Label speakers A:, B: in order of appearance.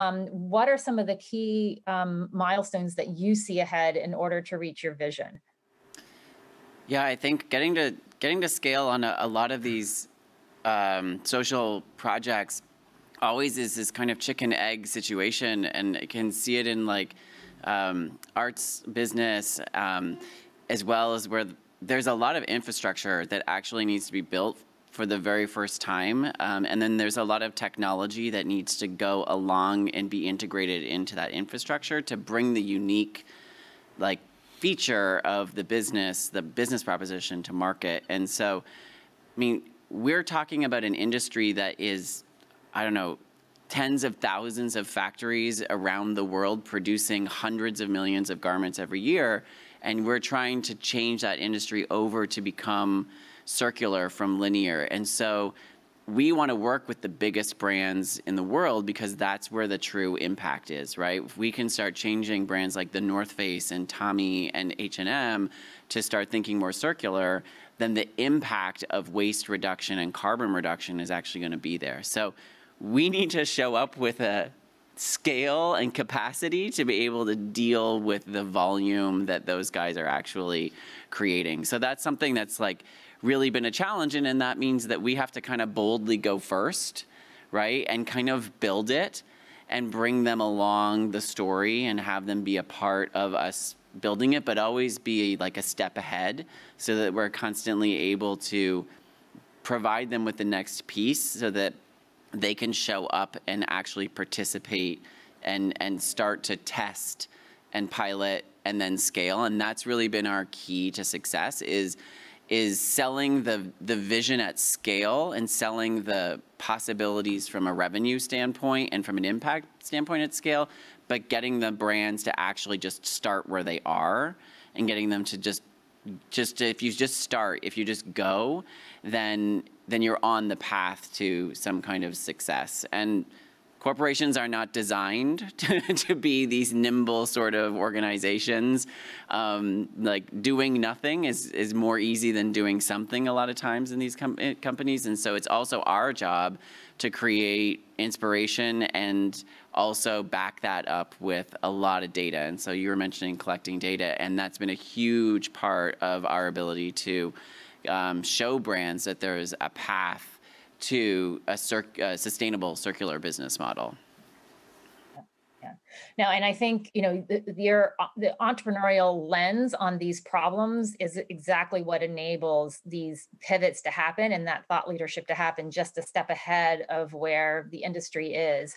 A: um, what are some of the key um, milestones that you see ahead in order to reach your vision?
B: Yeah, I think getting to getting to scale on a, a lot of these um, social projects always is this kind of chicken egg situation, and I can see it in like um, arts business um, as well as where there's a lot of infrastructure that actually needs to be built for the very first time. Um, and then there's a lot of technology that needs to go along and be integrated into that infrastructure to bring the unique, like, feature of the business, the business proposition to market. And so, I mean, we're talking about an industry that is, I don't know, tens of thousands of factories around the world producing hundreds of millions of garments every year. And we're trying to change that industry over to become circular from linear. And so we want to work with the biggest brands in the world because that's where the true impact is, right? If we can start changing brands like the North Face and Tommy and H&M to start thinking more circular, then the impact of waste reduction and carbon reduction is actually going to be there. So we need to show up with a scale and capacity to be able to deal with the volume that those guys are actually creating. So that's something that's like really been a challenge. And, and that means that we have to kind of boldly go first, right? And kind of build it and bring them along the story and have them be a part of us building it, but always be like a step ahead so that we're constantly able to provide them with the next piece so that they can show up and actually participate and, and start to test and pilot and then scale. And that's really been our key to success is is selling the, the vision at scale and selling the possibilities from a revenue standpoint and from an impact standpoint at scale, but getting the brands to actually just start where they are and getting them to just just if you just start, if you just go, then then you're on the path to some kind of success. And corporations are not designed to, to be these nimble sort of organizations. Um, like doing nothing is, is more easy than doing something a lot of times in these com eh, companies. And so it's also our job to create inspiration and also back that up with a lot of data. And so you were mentioning collecting data, and that's been a huge part of our ability to um, show brands that there is a path to a, a sustainable circular business model.
A: Yeah. Now, and I think you know the, your the entrepreneurial lens on these problems is exactly what enables these pivots to happen and that thought leadership to happen just a step ahead of where the industry is.